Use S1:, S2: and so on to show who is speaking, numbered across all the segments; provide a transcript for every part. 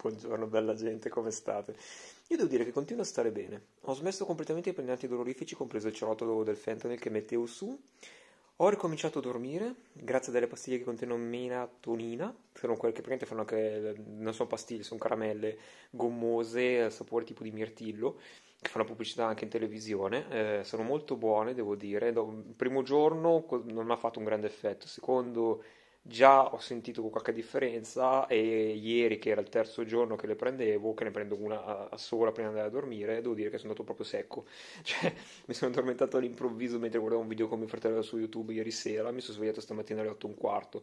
S1: Buongiorno bella gente, come state? Io devo dire che continuo a stare bene. Ho smesso completamente i prendenti dolorifici, compreso il cerotto del fentanyl che mettevo su. Ho ricominciato a dormire, grazie a delle pastiglie che contengono melatonina, sono quelle che praticamente fanno anche, non sono pastiglie, sono caramelle gommose, al sapore tipo di mirtillo, che fanno pubblicità anche in televisione. Eh, sono molto buone, devo dire. Il primo giorno non ha fatto un grande effetto, secondo già ho sentito qualche differenza e ieri che era il terzo giorno che le prendevo, che ne prendo una sola prima di andare a dormire, devo dire che sono andato proprio secco, cioè mi sono addormentato all'improvviso mentre guardavo un video con mio fratello su YouTube ieri sera, mi sono svegliato stamattina alle 8 e un quarto,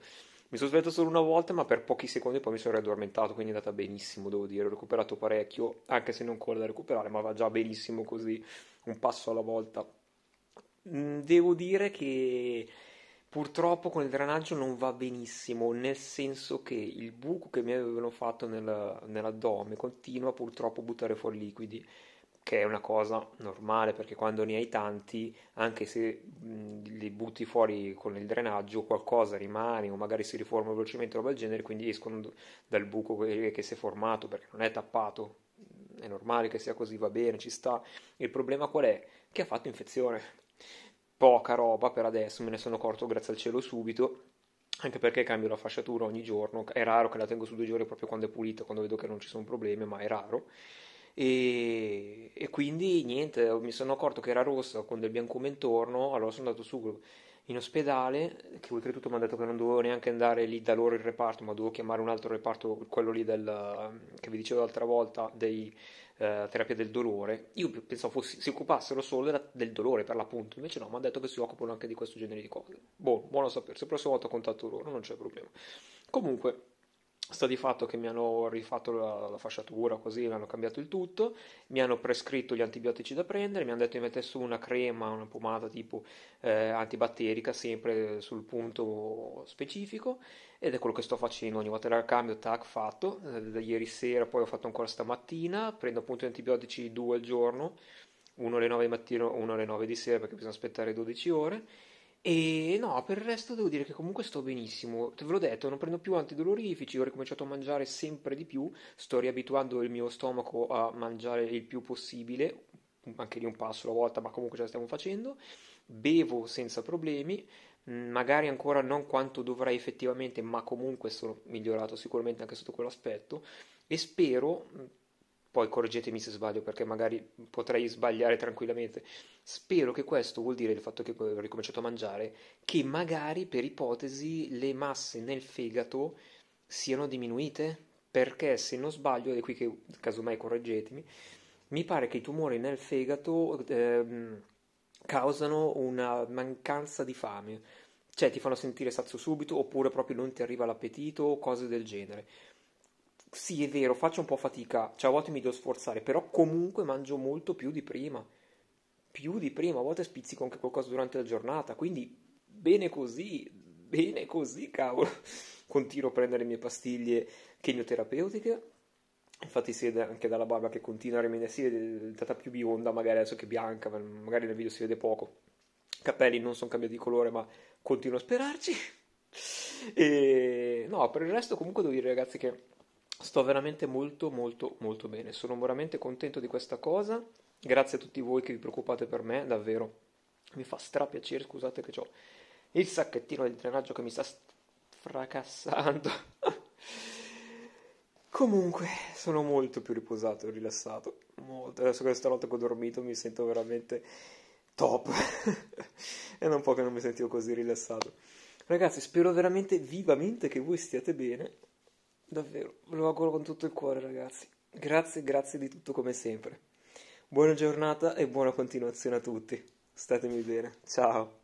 S1: mi sono svegliato solo una volta ma per pochi secondi poi mi sono riaddormentato, quindi è andata benissimo devo dire, ho recuperato parecchio, anche se non ancora da recuperare, ma va già benissimo così, un passo alla volta. Mm, devo dire che Purtroppo con il drenaggio non va benissimo, nel senso che il buco che mi avevano fatto nel, nell'addome continua purtroppo a buttare fuori liquidi, che è una cosa normale perché quando ne hai tanti, anche se mh, li butti fuori con il drenaggio, qualcosa rimane o magari si riforma velocemente o roba del genere, quindi escono dal buco che, che si è formato perché non è tappato. È normale che sia così, va bene, ci sta. Il problema qual è? Che ha fatto infezione poca roba per adesso, me ne sono accorto grazie al cielo subito, anche perché cambio la fasciatura ogni giorno, è raro che la tengo su due giorni proprio quando è pulita, quando vedo che non ci sono problemi, ma è raro. E, e quindi niente, mi sono accorto che era rossa con del biancume intorno, allora sono andato su in ospedale, che oltretutto mi ha detto che non dovevo neanche andare lì da loro il reparto, ma dovevo chiamare un altro reparto, quello lì del, che vi dicevo l'altra volta, dei eh, terapia del dolore. Io pensavo fossi, si occupassero solo della, del dolore per l'appunto, invece no, mi ha detto che si occupano anche di questo genere di cose. Boh, buono sapersi, la prossima volta contatto loro, non c'è problema. Comunque, Sta di fatto che mi hanno rifatto la, la, fasciatura, così mi hanno cambiato il tutto, mi hanno prescritto gli antibiotici da prendere, mi hanno detto di mettere su una crema, una pomata tipo eh, antibatterica, sempre sul punto specifico, ed è quello che sto facendo. Ogni volta la cambio, tac, fatto. Eh, da ieri sera, poi ho fatto ancora stamattina, prendo appunto gli antibiotici due al giorno, uno alle 9 di mattino, uno alle 9 di sera, perché bisogna aspettare 12 ore e no, per il resto devo dire che comunque sto benissimo. Te ve l'ho detto, non prendo più antidolorifici, ho ricominciato a mangiare sempre di più, sto riabituando il mio stomaco a mangiare il più possibile, anche lì un passo alla volta, ma comunque ce la stiamo facendo. Bevo senza problemi, magari ancora non quanto dovrei effettivamente, ma comunque sono migliorato sicuramente anche sotto quell'aspetto e spero poi correggetemi se sbaglio perché magari potrei sbagliare tranquillamente. Spero che questo vuol dire il fatto che ho ricominciato a mangiare, che magari per ipotesi le masse nel fegato siano diminuite, perché se non sbaglio, ed è qui che casomai correggetemi, mi pare che i tumori nel fegato ehm, causano una mancanza di fame, cioè ti fanno sentire sazio subito oppure proprio non ti arriva l'appetito o cose del genere sì, è vero, faccio un po' fatica, cioè a volte mi devo sforzare, però comunque mangio molto più di prima. Più di prima, a volte spizzico anche qualcosa durante la giornata, quindi bene così, bene così, cavolo. Continuo a prendere le mie pastiglie chemioterapeutiche. Infatti si vede anche dalla barba che continua a rimanere, si vede data più bionda, magari adesso che bianca, magari nel video si vede poco. I Capelli non sono cambiati di colore, ma continuo a sperarci. E no, per il resto comunque devo dire ragazzi che Sto veramente molto molto molto bene, sono veramente contento di questa cosa. Grazie a tutti voi che vi preoccupate per me, davvero. Mi fa strapiacere, scusate che ho il sacchettino di drenaggio che mi sta fracassando. Comunque, sono molto più riposato e rilassato. Molto. Adesso questa notte che ho dormito mi sento veramente top. è un po' che non mi sentivo così rilassato. Ragazzi, spero veramente vivamente che voi stiate bene Davvero, ve lo auguro con tutto il cuore, ragazzi. Grazie, grazie di tutto come sempre. Buona giornata e buona continuazione a tutti. Statemi bene. Ciao.